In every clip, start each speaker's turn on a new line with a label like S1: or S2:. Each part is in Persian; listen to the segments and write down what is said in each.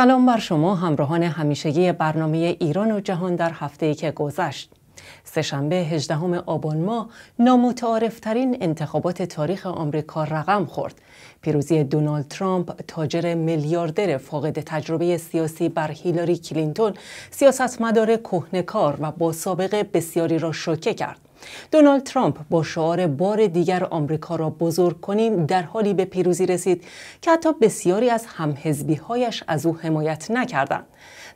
S1: سلام بر شما همراهان همیشگی برنامه ایران و جهان در هفته که گذشت. سهشنبه 18 آبان ماه نامتعارفترین انتخابات تاریخ آمریکا رقم خورد. پیروزی دونالد ترامپ تاجر میلیاردر فاقد تجربه سیاسی بر هیلاری کلینتون سیاستمدار کهنهکار و با سابقه بسیاری را شوکه کرد. دونالد ترامپ با شعار بار دیگر آمریکا را بزرگ کنیم در حالی به پیروزی رسید که حتی بسیاری از همحزبیهایش از او حمایت نکردند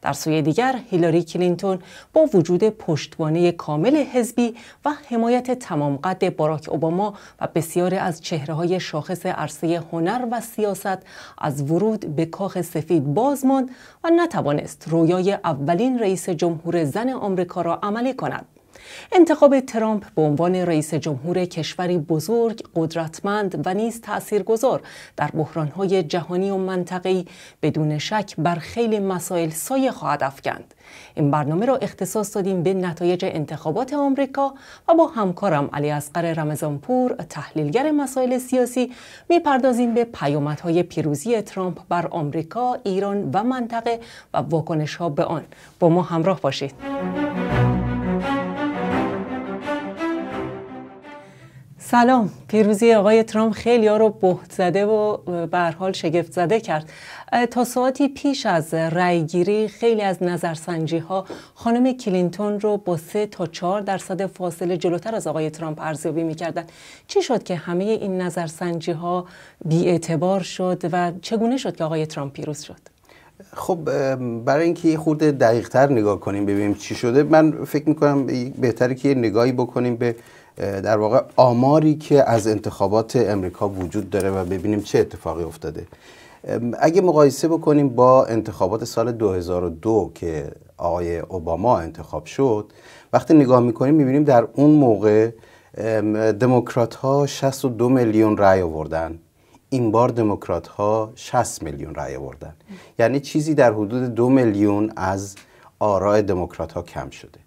S1: در سوی دیگر هیلاری کلینتون با وجود پشتوانه کامل حزبی و حمایت تمام قد باراک اوباما و بسیاری از چهره های شاخص عرصه هنر و سیاست از ورود به کاخ سفید باز ماند و نتوانست رویای اولین رئیس جمهور زن آمریکا را عملی کند انتخاب ترامپ به عنوان رئیس جمهور کشوری بزرگ، قدرتمند و نیز تاثیرگذار در بحرانهای جهانی و منطقه‌ای بدون شک بر خیلی مسائل سایه خواهد افکند. این برنامه را اختصاص دادیم به نتایج انتخابات آمریکا و با همکارم علی اصغر رمضانپور تحلیلگر مسائل سیاسی میپردازیم به پیامدهای پیروزی ترامپ بر آمریکا، ایران و منطقه و واکنش‌ها به آن. با ما همراه باشید. سلام پیروزی آقای ترامپ خیلی ها رو بهت زده و به شگفت زده کرد تا ساعتی پیش از رأیگیری خیلی از نظرسنجی ها خانم کلینتون رو با سه تا 4 درصد فاصله جلوتر از آقای ترامپ ارزیابی میکردند. چی شد که همه این نظرسنجی ها بی اعتبار شد و چگونه شد که آقای ترامپ پیروز شد
S2: خب برای اینکه یه خورده دقیقتر نگاه کنیم ببینیم چی شده من فکر میکنم بهتره که نگاهی بکنیم به در واقع آماری که از انتخابات امریکا وجود داره و ببینیم چه اتفاقی افتاده اگه مقایسه بکنیم با انتخابات سال 2002 که آقای اوباما انتخاب شد وقتی نگاه میکنیم میبینیم در اون موقع دموکرات ها 62 میلیون رای آوردن این بار دموکرات ها 60 میلیون رای آوردن یعنی چیزی در حدود 2 میلیون از آرای دموکرات ها کم شده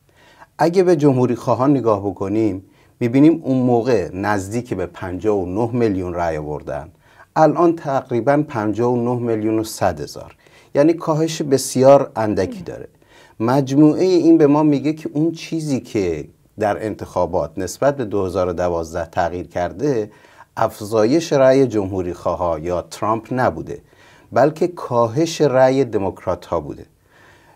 S2: اگه به جمهوری خواهان نگاه بکنیم میبینیم اون موقع نزدیک به 59 میلیون رای آوردن الان تقریبا 59 میلیون و 100 هزار یعنی کاهش بسیار اندکی داره مجموعه این به ما میگه که اون چیزی که در انتخابات نسبت به 2012 تغییر کرده افزایش رأی جمهوری خواها یا ترامپ نبوده بلکه کاهش رأی دموکرات ها بوده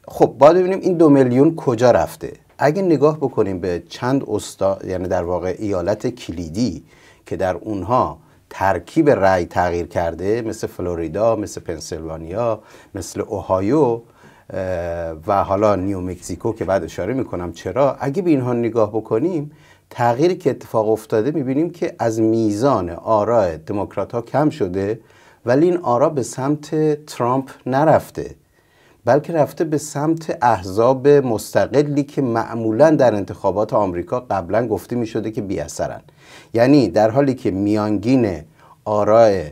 S2: خب باید ببینیم این دو میلیون کجا رفته اگه نگاه بکنیم به چند استا یعنی در واقع ایالت کلیدی که در اونها ترکیب رأی تغییر کرده مثل فلوریدا مثل پنسیلوانیا مثل اوهایو و حالا نیو مکزیکو که بعد اشاره میکنم چرا اگه به اینها نگاه بکنیم تغییری که اتفاق افتاده میبینیم که از میزان آرا دموکرات ها کم شده ولی این آرا به سمت ترامپ نرفته بلکه رفته به سمت احزاب مستقلی که معمولا در انتخابات آمریکا قبلا گفته می شده که بیاثرن یعنی در حالی که میانگین آرای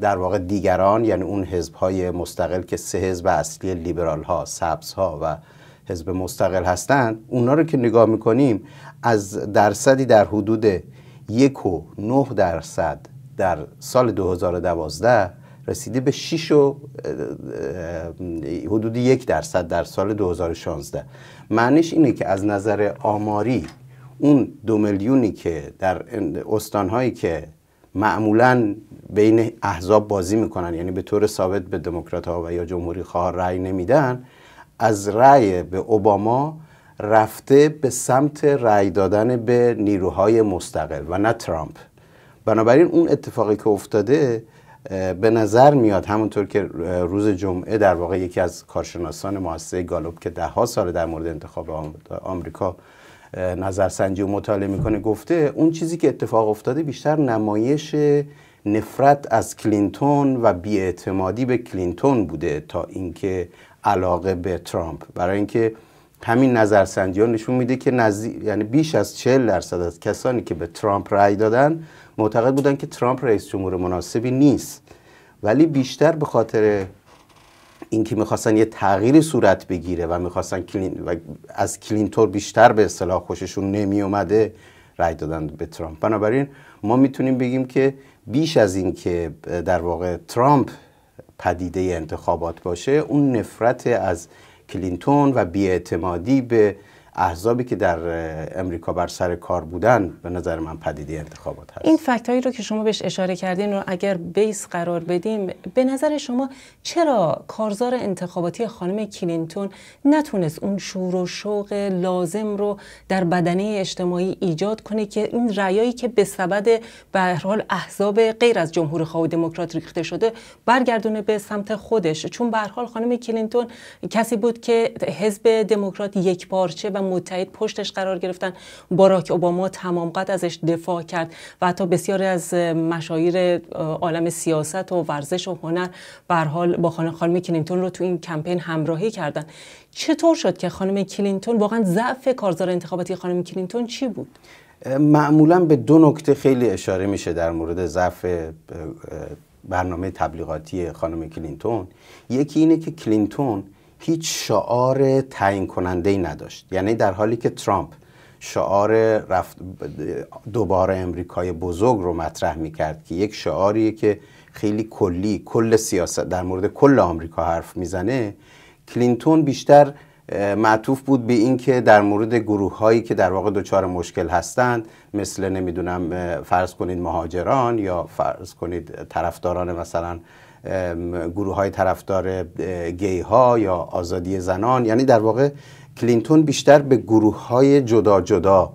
S2: در واقع دیگران یعنی اون حزب های مستقل که سه حزب اصلی لیبرال ها سبز ها و حزب مستقل هستند اونا رو که نگاه میکنیم از درصدی در حدود یک و نه درصد در سال 2012 رسیده به 6 و حدود یک درصد در سال 2016 معنیش اینه که از نظر آماری اون دو میلیونی که در استانهایی که معمولا بین احزاب بازی میکنن یعنی به طور ثابت به دموکرات ها و یا جمهوری خواه رأی نمیدن از رأی به اوباما رفته به سمت رأی دادن به نیروهای مستقل و نه ترامپ بنابراین اون اتفاقی که افتاده به نظر میاد همونطور که روز جمعه در واقع یکی از کارشناسان مؤسسه گالوب که ده ها سال در مورد انتخاب آمریکا نظرسنجی و مطالعه میکنه گفته اون چیزی که اتفاق افتاده بیشتر نمایش نفرت از کلینتون و بیاعتمادی به کلینتون بوده تا اینکه علاقه به ترامپ برای اینکه همین نظرسنجی ها نشون میده که یعنی بیش از 40 درصد از کسانی که به ترامپ رأی دادن معتقد بودن که ترامپ رئیس جمهور مناسبی نیست ولی بیشتر به خاطر اینکه میخواستن یه تغییر صورت بگیره و میخواستن کلین و از کلینتور بیشتر به اصطلاح خوششون نمیومده رأی دادن به ترامپ بنابراین ما میتونیم بگیم که بیش از اینکه در واقع ترامپ پدیده انتخابات باشه اون نفرت از کلینتون و بیاعتمادی به احزابی که در امریکا بر سر کار بودن به نظر من پدیده انتخابات هست
S1: این فکت هایی رو که شما بهش اشاره کردین رو اگر بیس قرار بدیم به نظر شما چرا کارزار انتخاباتی خانم کلینتون نتونست اون شور و شوق لازم رو در بدنه اجتماعی ایجاد کنه که این رأیایی که به سبد به حال احزاب غیر از جمهوری خواه و دموکرات ریخته شده برگردونه به سمت خودش چون به حال خانم کلینتون کسی بود که حزب دموکرات یک پارچه و متحد پشتش قرار گرفتن باراک اوباما تمام قد ازش دفاع کرد و حتی بسیاری از مشاهیر عالم سیاست و ورزش و هنر به حال با خانم کلینتون رو تو این کمپین همراهی کردن چطور شد که خانم کلینتون واقعا ضعف کارزار انتخاباتی خانم کلینتون چی بود
S2: معمولا به دو نکته خیلی اشاره میشه در مورد ضعف برنامه تبلیغاتی خانم کلینتون یکی اینه که کلینتون هیچ شعار تعیین کننده ای نداشت یعنی در حالی که ترامپ شعار رفت دوباره امریکای بزرگ رو مطرح می کرد که یک شعاریه که خیلی کلی کل سیاست در مورد کل آمریکا حرف میزنه کلینتون بیشتر معطوف بود به اینکه در مورد گروه هایی که در واقع دچار مشکل هستند مثل نمیدونم فرض کنید مهاجران یا فرض کنید طرفداران مثلا گروه های طرفدار گی ها یا آزادی زنان یعنی در واقع کلینتون بیشتر به گروه های جدا جدا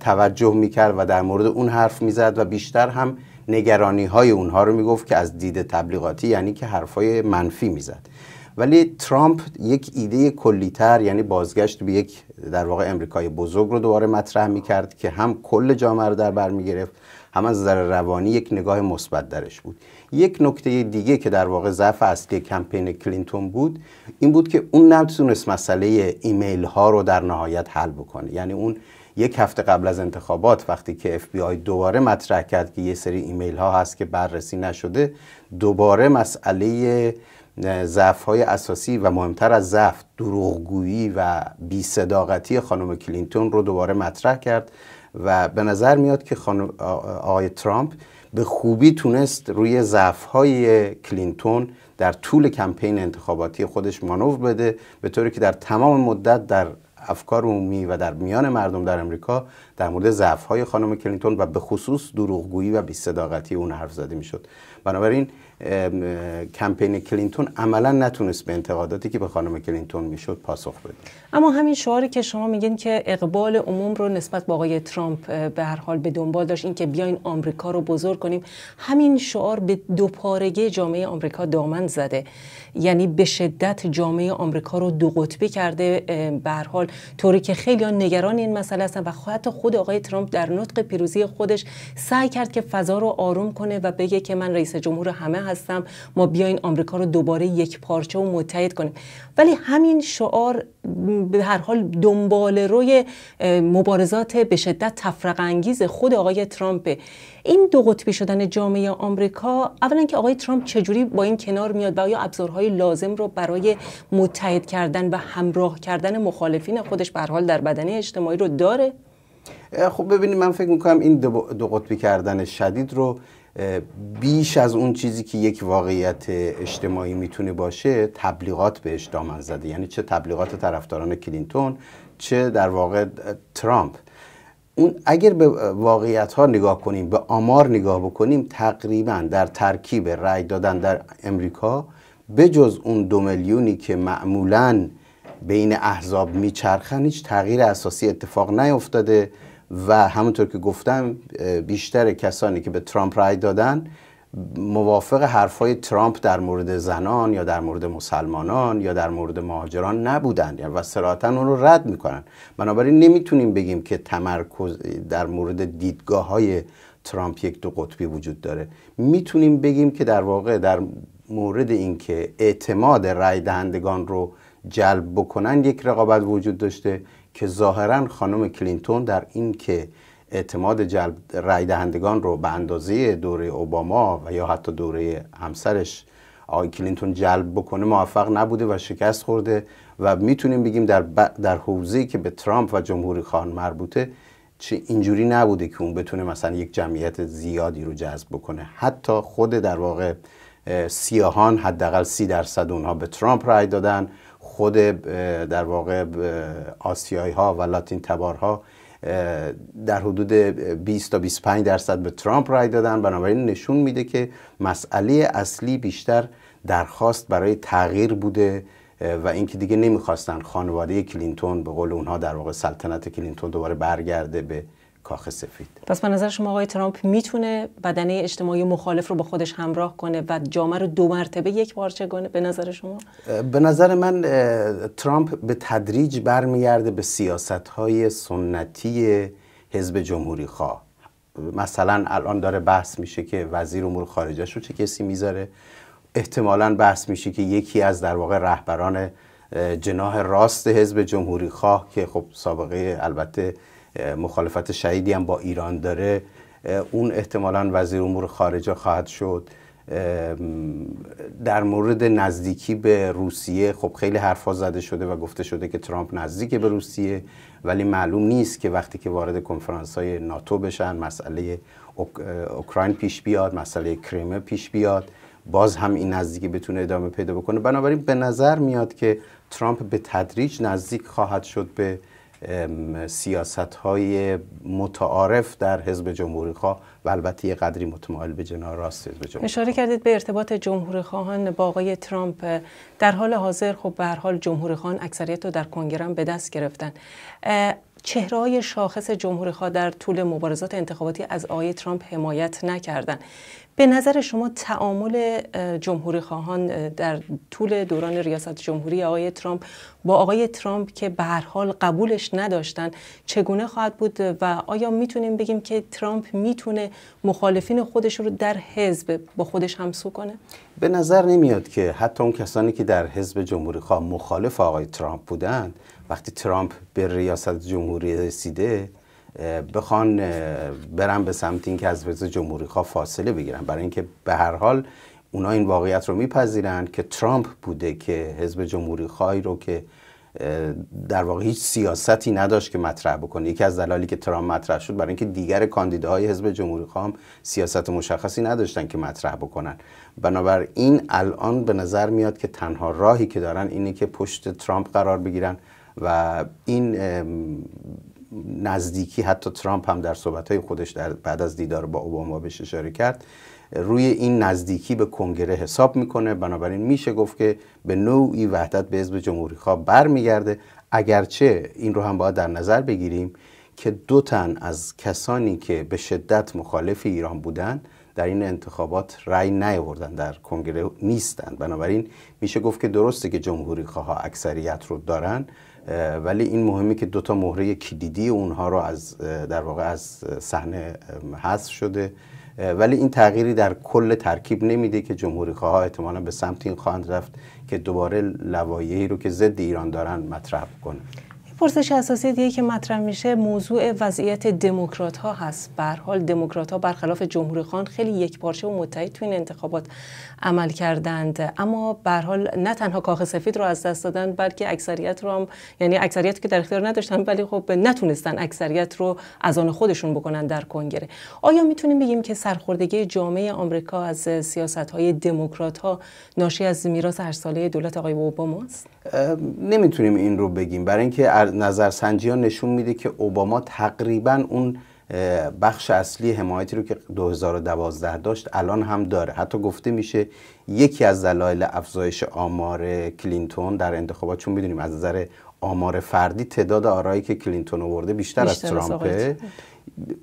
S2: توجه میکرد و در مورد اون حرف میزد و بیشتر هم نگرانی های اونها رو میگفت که از دید تبلیغاتی یعنی که حرفای منفی میزد ولی ترامپ یک ایده کلیتر یعنی بازگشت به یک در واقع امریکای بزرگ رو دوباره مطرح میکرد که هم کل جامعه رو در بر میگرفت هم از نظر روانی یک نگاه مثبت درش بود یک نکته دیگه که در واقع ضعف اصلی کمپین کلینتون بود این بود که اون نتونست مسئله ایمیل ها رو در نهایت حل بکنه یعنی اون یک هفته قبل از انتخابات وقتی که اف بی آی دوباره مطرح کرد که یه سری ایمیل ها هست که بررسی نشده دوباره مسئله ضعف های اساسی و مهمتر از ضعف دروغگویی و صداقتی خانم کلینتون رو دوباره مطرح کرد و به نظر میاد که خانم آقای ترامپ به خوبی تونست روی های کلینتون در طول کمپین انتخاباتی خودش مانور بده به طوری که در تمام مدت در افکار عمومی و در میان مردم در امریکا در مورد ضعف های خانم کلینتون و به خصوص دروغگویی و بیصداقتی اون حرف زده میشد بنابراین کمپین کلینتون عملا نتونست به انتقاداتی که به خانم کلینتون میشد پاسخ بده
S1: اما همین شعاری که شما میگین که اقبال عموم رو نسبت به آقای ترامپ به هر حال به دنبال داشت اینکه بیاین آمریکا رو بزرگ کنیم همین شعار به دوپارگی جامعه آمریکا دامن زده یعنی به شدت جامعه آمریکا رو دو قطبی کرده به هر حال طوری که خیلی نگران این مسئله هستن و حتی خود آقای ترامپ در نطق پیروزی خودش سعی کرد که فضا رو آروم کنه و بگه که من رئیس جمهور همه هستم ما بیاین آمریکا رو دوباره یک پارچه و متحد کنیم ولی همین شعار به هر حال دنبال روی مبارزات به شدت تفرق انگیز خود آقای ترامپ این دو قطبی شدن جامعه آمریکا اولا که آقای ترامپ چجوری با این کنار میاد و آیا ابزارهای لازم رو برای متحد کردن و همراه کردن مخالفین خودش به حال در بدنه اجتماعی رو داره
S2: خب ببینید من فکر میکنم این دو قطبی کردن شدید رو بیش از اون چیزی که یک واقعیت اجتماعی میتونه باشه تبلیغات بهش دامن زده یعنی چه تبلیغات طرفداران کلینتون چه در واقع ترامپ اون اگر به واقعیت ها نگاه کنیم به آمار نگاه بکنیم تقریبا در ترکیب رأی دادن در امریکا جز اون دو میلیونی که معمولا بین احزاب میچرخن هیچ تغییر اساسی اتفاق نیفتاده و همونطور که گفتم بیشتر کسانی که به ترامپ رای دادن موافق حرفای ترامپ در مورد زنان یا در مورد مسلمانان یا در مورد مهاجران نبودند. یعنی و سراحتا اون رو رد میکنن بنابراین نمیتونیم بگیم که تمرکز در مورد دیدگاه های ترامپ یک دو قطبی وجود داره میتونیم بگیم که در واقع در مورد اینکه اعتماد رای دهندگان رو جلب بکنن یک رقابت وجود داشته که ظاهرا خانم کلینتون در این که اعتماد جلب رای دهندگان رو به اندازه دوره اوباما و یا حتی دوره همسرش آقای کلینتون جلب بکنه موفق نبوده و شکست خورده و میتونیم بگیم در, ب... در که به ترامپ و جمهوری خان مربوطه چه اینجوری نبوده که اون بتونه مثلا یک جمعیت زیادی رو جذب بکنه حتی خود در واقع سیاهان حداقل سی درصد اونها به ترامپ رای دادن خود در واقع آسیایی ها و لاتین تبارها در حدود 20 تا 25 درصد به ترامپ رای دادن بنابراین نشون میده که مسئله اصلی بیشتر درخواست برای تغییر بوده و اینکه دیگه نمیخواستن خانواده کلینتون به قول اونها در واقع سلطنت کلینتون دوباره برگرده به کاخ سفید
S1: پس به نظر شما آقای ترامپ میتونه بدنه اجتماعی مخالف رو با خودش همراه کنه و جامعه رو دو مرتبه یک بار چه کنه به نظر شما
S2: به نظر من ترامپ به تدریج برمیگرده به سیاست های سنتی حزب جمهوری خواه مثلا الان داره بحث میشه که وزیر امور خارجش رو چه کسی میذاره احتمالا بحث میشه که یکی از در واقع رهبران جناه راست حزب جمهوری خواه که خب سابقه البته مخالفت شهیدی هم با ایران داره اون احتمالا وزیر امور خارجه خواهد شد در مورد نزدیکی به روسیه خب خیلی حرفا زده شده و گفته شده که ترامپ نزدیک به روسیه ولی معلوم نیست که وقتی که وارد کنفرانس های ناتو بشن مسئله اوکراین پیش بیاد مسئله کریمه پیش بیاد باز هم این نزدیکی بتونه ادامه پیدا بکنه بنابراین به نظر میاد که ترامپ به تدریج نزدیک خواهد شد به سیاست های متعارف در حزب جمهوری خواه و البته یه قدری متمایل به جناه راست حزب جمهوری اشاره
S1: کردید به ارتباط جمهوری خواهان با آقای ترامپ در حال حاضر خب به هر حال جمهوری خواهان اکثریت رو در کنگره به دست گرفتن چهره شاخص جمهوری خواه در طول مبارزات انتخاباتی از آقای ترامپ حمایت نکردند به نظر شما تعامل جمهوری خواهان در طول دوران ریاست جمهوری آقای ترامپ با آقای ترامپ که به هر حال قبولش نداشتن چگونه خواهد بود و آیا میتونیم بگیم که ترامپ میتونه مخالفین خودش رو در حزب با خودش همسو کنه
S2: به نظر نمیاد که حتی اون کسانی که در حزب جمهوری خواه مخالف آقای ترامپ بودند وقتی ترامپ به ریاست جمهوری رسیده بخوان برن به سمت که از جمهوری خواه فاصله بگیرن برای اینکه به هر حال اونا این واقعیت رو میپذیرن که ترامپ بوده که حزب جمهوری خواهی رو که در واقع هیچ سیاستی نداشت که مطرح بکنه یکی از دلایلی که ترامپ مطرح شد برای اینکه دیگر کاندیداهای حزب جمهوری خواهم سیاست مشخصی نداشتن که مطرح بکنن بنابراین الان به نظر میاد که تنها راهی که دارن اینه که پشت ترامپ قرار بگیرن و این نزدیکی حتی ترامپ هم در صحبتهای خودش در بعد از دیدار با اوباما بهش اشاره کرد روی این نزدیکی به کنگره حساب میکنه بنابراین میشه گفت که به نوعی وحدت به حزب جمهوری خواه برمیگرده اگرچه این رو هم باید در نظر بگیریم که دو تن از کسانی که به شدت مخالف ایران بودند در این انتخابات رأی نیاوردن در کنگره نیستند بنابراین میشه گفت که درسته که جمهوری خواه اکثریت رو دارن ولی این مهمی که دوتا مهره کلیدی اونها رو از در واقع از صحنه حذف شده ولی این تغییری در کل ترکیب نمیده که جمهوری خواه احتمالا به سمت این خواهند رفت که دوباره لوایحی رو که ضد ایران دارن مطرح کنه
S1: پرسش اساسی دیگه که مطرح میشه موضوع وضعیت دموکرات ها هست بر حال دموکرات ها برخلاف جمهوری خان خیلی یکپارچه و متحد تو این انتخابات عمل کردند اما بر حال نه تنها کاخ سفید رو از دست دادن بلکه اکثریت رو هم یعنی اکثریت که در اختیار نداشتن ولی خب نتونستن اکثریت رو از آن خودشون بکنن در کنگره آیا میتونیم بگیم که سرخوردگی جامعه آمریکا از سیاست های دموکرات ها ناشی از میراث هر ساله دولت آقای اوباما
S2: نمیتونیم این رو بگیم برای اینکه نظرسنجی ها نشون میده که اوباما تقریبا اون بخش اصلی حمایتی رو که 2012 داشت الان هم داره حتی گفته میشه یکی از دلایل افزایش آمار کلینتون در انتخابات چون میدونیم از نظر آمار فردی تعداد آرایی که کلینتون آورده بیشتر, از ترامپه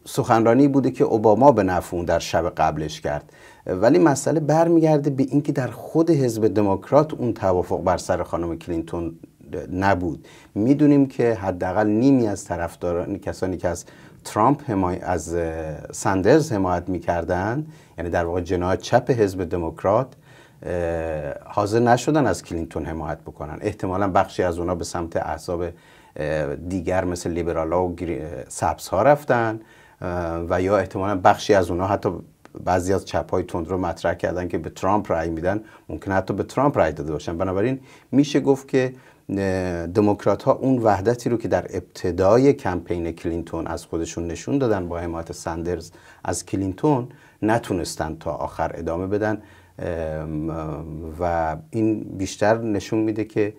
S2: سخنرانی بوده که اوباما به نفع اون در شب قبلش کرد ولی مسئله برمیگرده به اینکه در خود حزب دموکرات اون توافق بر سر خانم کلینتون نبود میدونیم که حداقل نیمی از طرفداران کسانی که از ترامپ همای از سندرز حمایت میکردن یعنی در واقع جناح چپ حزب دموکرات حاضر نشدن از کلینتون حمایت بکنن احتمالا بخشی از اونا به سمت احزاب دیگر مثل ها و سبس ها رفتن و یا احتمالا بخشی از اونا حتی بعضی از چپ های تند رو مطرح کردن که به ترامپ رأی میدن ممکن حتی به ترامپ رأی داده باشن بنابراین میشه گفت که دموکرات ها اون وحدتی رو که در ابتدای کمپین کلینتون از خودشون نشون دادن با حمایت سندرز از کلینتون نتونستن تا آخر ادامه بدن و این بیشتر نشون میده که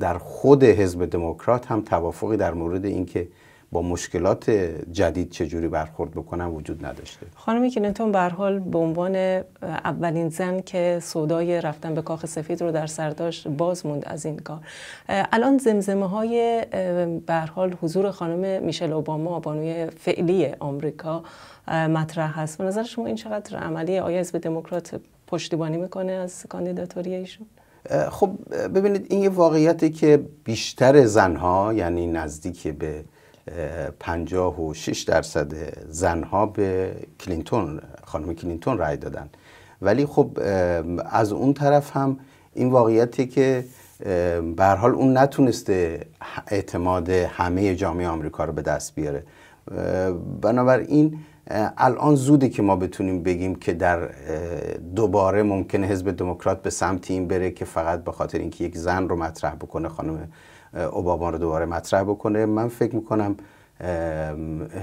S2: در خود حزب دموکرات هم توافقی در مورد اینکه با مشکلات جدید چجوری برخورد بکنم وجود نداشته
S1: خانم کلینتون به حال به عنوان اولین زن که سودای رفتن به کاخ سفید رو در سر داشت باز موند از این کار الان زمزمه های برحال حضور خانم میشل اوباما بانوی فعلی آمریکا مطرح هست به نظر شما این چقدر عملی آیا به دموکرات پشتیبانی میکنه از کاندیداتوری ایشون
S2: خب ببینید این یه واقعیتی که بیشتر زنها یعنی نزدیک به و 56 درصد زنها به کلینتون خانم کلینتون رای دادن ولی خب از اون طرف هم این واقعیتی که به حال اون نتونسته اعتماد همه جامعه آمریکا رو به دست بیاره بنابراین الان زوده که ما بتونیم بگیم که در دوباره ممکنه حزب دموکرات به سمت این بره که فقط به خاطر اینکه یک زن رو مطرح بکنه خانم اوباما رو دوباره مطرح بکنه من فکر میکنم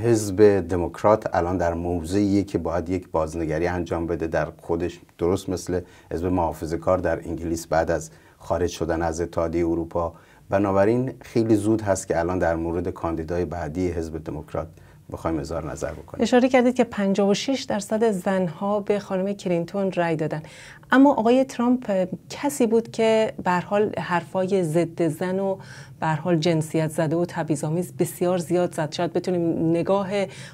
S2: حزب دموکرات الان در موضعیه که باید یک بازنگری انجام بده در خودش درست مثل حزب محافظه کار در انگلیس بعد از خارج شدن از اتحادیه اروپا بنابراین خیلی زود هست که الان در مورد کاندیدای بعدی حزب دموکرات بخوایم اظهار نظر بکنیم
S1: اشاره کردید که 56 درصد زنها به خانم کلینتون رای دادن اما آقای ترامپ کسی بود که به حال حرفای ضد زن و به حال جنسیت زده و تبعیض‌آمیز بسیار زیاد زد شاید بتونیم نگاه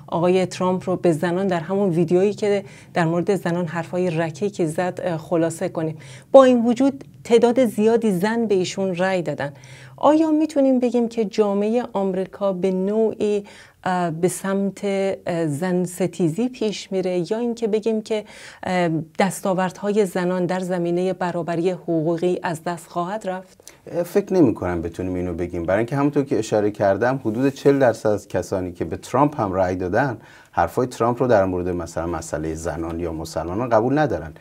S1: آقای ترامپ رو به زنان در همون ویدیویی که در مورد زنان حرفای رکی که زد خلاصه کنیم با این وجود تعداد زیادی زن به ایشون رأی دادن آیا میتونیم بگیم که جامعه آمریکا به نوعی به سمت زن ستیزی پیش میره یا اینکه بگیم که دستاوردهای زنان در زمینه برابری حقوقی از دست خواهد رفت
S2: فکر نمی کنم بتونیم اینو بگیم برای اینکه همونطور که اشاره کردم حدود 40 درصد از کسانی که به ترامپ هم رأی دادن حرفای ترامپ رو در مورد مثلا مسئله زنان یا مسلمانان قبول ندارن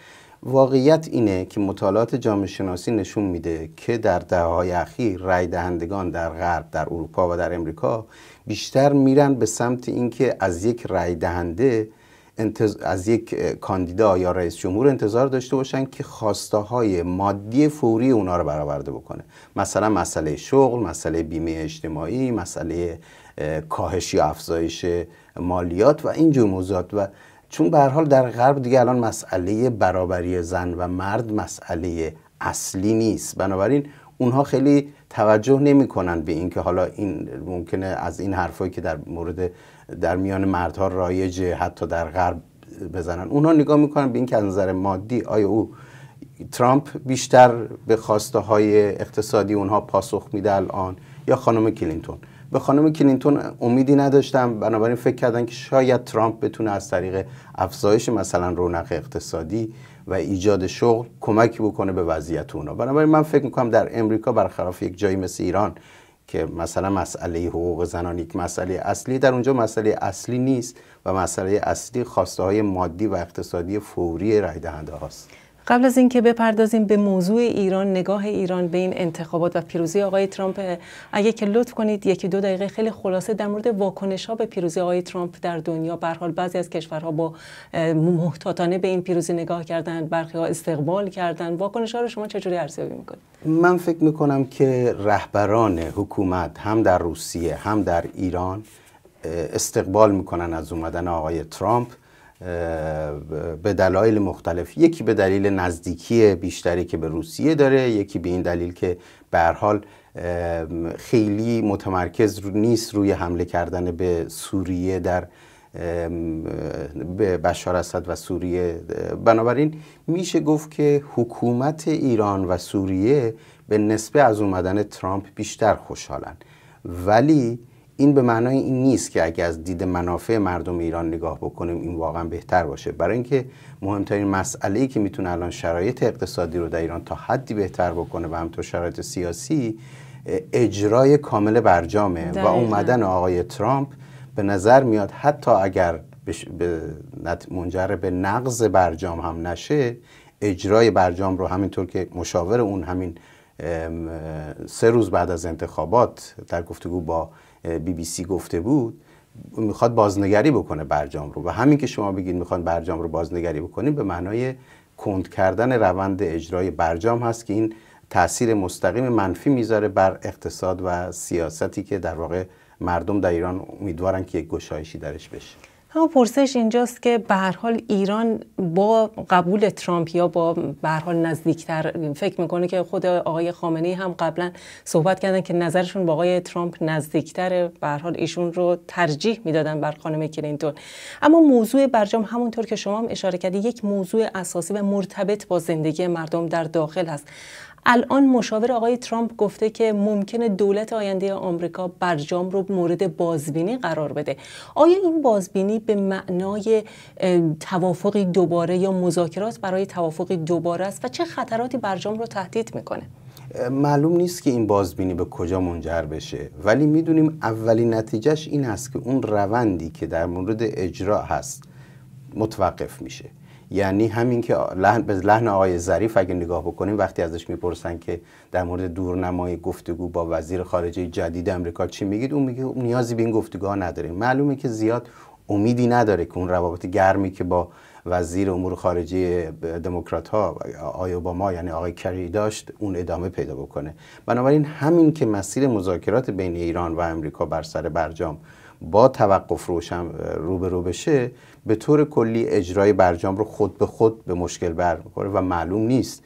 S2: واقعیت اینه که مطالعات جامعه شناسی نشون میده که در دههای اخیر رای دهندگان در غرب در اروپا و در امریکا بیشتر میرن به سمت اینکه از یک رای دهنده از یک کاندیدا یا رئیس جمهور انتظار داشته باشن که خواسته های مادی فوری اونا رو برآورده بکنه مثلا مسئله شغل مسئله بیمه اجتماعی مسئله کاهش یا افزایش مالیات و جور موضوعات و چون به حال در غرب دیگه الان مسئله برابری زن و مرد مسئله اصلی نیست بنابراین اونها خیلی توجه نمیکنن به اینکه حالا این ممکنه از این حرفایی که در مورد در میان مردها رایجه حتی در غرب بزنن اونها نگاه میکنن به اینکه از نظر مادی آیا او ترامپ بیشتر به خواسته های اقتصادی اونها پاسخ میده الان یا خانم کلینتون به خانم کلینتون امیدی نداشتم بنابراین فکر کردن که شاید ترامپ بتونه از طریق افزایش مثلا رونق اقتصادی و ایجاد شغل کمکی بکنه به وضعیت اونا بنابراین من فکر میکنم در امریکا برخلاف یک جایی مثل ایران که مثلا مسئله حقوق زنان یک مسئله اصلی در اونجا مسئله اصلی نیست و مسئله اصلی خواسته های مادی و اقتصادی فوری رای دهنده هاست
S1: قبل از اینکه بپردازیم به موضوع ایران نگاه ایران به این انتخابات و پیروزی آقای ترامپ اگه که لطف کنید یکی دو دقیقه خیلی خلاصه در مورد واکنش ها به پیروزی آقای ترامپ در دنیا به حال بعضی از کشورها با محتاطانه به این پیروزی نگاه کردن برخی ها استقبال کردن واکنش ها رو شما چجوری ارزیابی میکنید
S2: من فکر میکنم که رهبران حکومت هم در روسیه هم در ایران استقبال میکنن از اومدن آقای ترامپ به دلایل مختلف یکی به دلیل نزدیکی بیشتری که به روسیه داره یکی به این دلیل که به حال خیلی متمرکز نیست روی حمله کردن به سوریه در به بشار اسد و سوریه بنابراین میشه گفت که حکومت ایران و سوریه به نسبه از اومدن ترامپ بیشتر خوشحالن ولی این به معنای این نیست که اگر از دید منافع مردم ایران نگاه بکنیم این واقعا بهتر باشه برای اینکه مهمترین مسئله ای که میتونه الان شرایط اقتصادی رو در ایران تا حدی بهتر بکنه و همطور شرایط سیاسی اجرای کامل برجامه و اومدن آقای ترامپ به نظر میاد حتی اگر منجر به نقض برجام هم نشه اجرای برجام رو همینطور که مشاور اون همین سه روز بعد از انتخابات در گفتگو با بی بی سی گفته بود میخواد بازنگری بکنه برجام رو و همین که شما بگید میخوان برجام رو بازنگری بکنیم به معنای کند کردن روند اجرای برجام هست که این تاثیر مستقیم منفی میذاره بر اقتصاد و سیاستی که در واقع مردم در ایران امیدوارن که یک گشایشی درش بشه
S1: اما پرسش اینجاست که به هر حال ایران با قبول ترامپ یا با به هر حال نزدیکتر فکر میکنه که خود آقای خامنه هم قبلا صحبت کردن که نظرشون با آقای ترامپ نزدیکتره به هر حال ایشون رو ترجیح میدادن بر خانم کلینتون اما موضوع برجام همونطور که شما هم اشاره کردید یک موضوع اساسی و مرتبط با زندگی مردم در داخل هست الان مشاور آقای ترامپ گفته که ممکنه دولت آینده آمریکا برجام رو مورد بازبینی قرار بده آیا این بازبینی به معنای توافقی دوباره یا مذاکرات برای توافقی دوباره است و چه خطراتی برجام رو تهدید میکنه
S2: معلوم نیست که این بازبینی به کجا منجر بشه ولی میدونیم اولین نتیجهش این هست که اون روندی که در مورد اجرا هست متوقف میشه یعنی همین که به لحن آقای ظریف اگه نگاه بکنیم وقتی ازش میپرسن که در مورد دورنمای گفتگو با وزیر خارجه جدید امریکا چی میگید اون میگه نیازی به این گفتگوها نداریم معلومه که زیاد امیدی نداره که اون روابط گرمی که با وزیر امور خارجه دموکرات ها آقای اوباما یعنی آقای کری داشت اون ادامه پیدا بکنه بنابراین همین که مسیر مذاکرات بین ایران و امریکا بر سر برجام با توقف روشن رو بشه به طور کلی اجرای برجام رو خود به خود به مشکل بر و معلوم نیست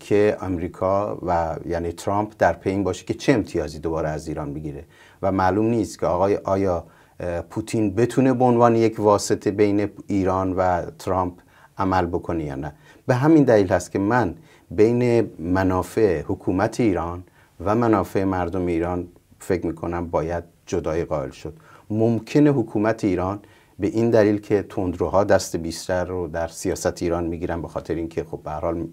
S2: که آمریکا و یعنی ترامپ در پی این باشه که چه امتیازی دوباره از ایران بگیره و معلوم نیست که آقای آیا پوتین بتونه به عنوان یک واسطه بین ایران و ترامپ عمل بکنه یا نه به همین دلیل هست که من بین منافع حکومت ایران و منافع مردم ایران فکر میکنم باید جدای قائل شد ممکن حکومت ایران به این دلیل که تندروها دست بیشتر رو در سیاست ایران میگیرن به خاطر اینکه خب به حال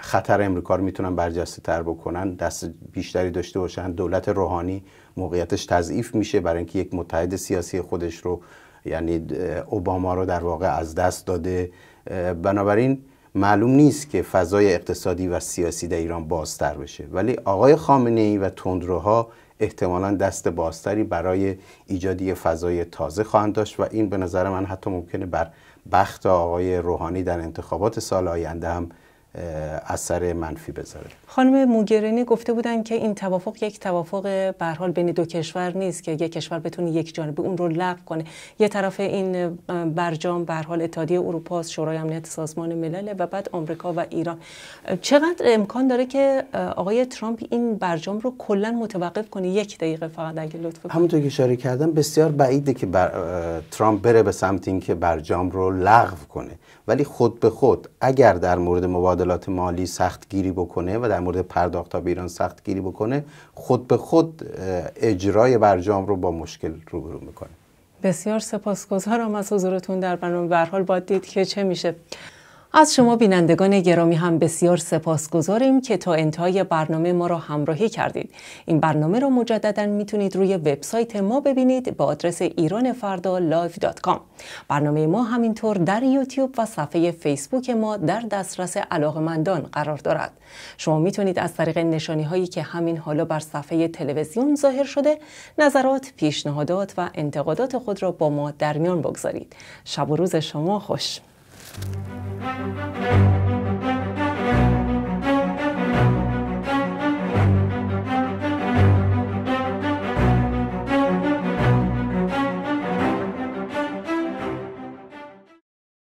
S2: خطر امریکا رو میتونن برجسته تر بکنن دست بیشتری داشته باشن دولت روحانی موقعیتش تضعیف میشه برای اینکه یک متحد سیاسی خودش رو یعنی اوباما رو در واقع از دست داده بنابراین معلوم نیست که فضای اقتصادی و سیاسی در ایران بازتر بشه ولی آقای خامنه ای و تندروها احتمالا دست بازتری برای ایجاد فضای تازه خواهند داشت و این به نظر من حتی ممکنه بر بخت آقای روحانی در انتخابات سال آینده هم اثر منفی بذاره
S1: خانم موگرینی گفته بودن که این توافق یک توافق به حال بین دو کشور نیست که یک کشور بتونه یک جانبه اون رو لغو کنه یه طرف این برجام به حال اتحادیه اروپا شورای امنیت سازمان ملل و بعد آمریکا و ایران چقدر امکان داره که آقای ترامپ این برجام رو کلا متوقف کنه یک دقیقه فقط اگه لطف همونطور
S2: که اشاره کردم بسیار بعیده که ترامپ بره به سمت اینکه برجام رو لغو کنه ولی خود به خود اگر در مورد مبادله معادلات مالی گیری بکنه و در مورد پرداخت به ایران سخت گیری بکنه خود به خود اجرای برجام رو با مشکل روبرو میکنه
S1: بسیار سپاسگزارم از حضورتون در برنامه به حال باید دید که چه میشه از شما بینندگان گرامی هم بسیار سپاسگزاریم که تا انتهای برنامه ما را همراهی کردید. این برنامه را مجددا میتونید روی وبسایت ما ببینید با آدرس live.com. برنامه ما همینطور در یوتیوب و صفحه فیسبوک ما در دسترس علاقمندان قرار دارد. شما میتونید از طریق نشانی هایی که همین حالا بر صفحه تلویزیون ظاهر شده، نظرات، پیشنهادات و انتقادات خود را با ما در میان بگذارید. شب و روز شما خوش. Thank you.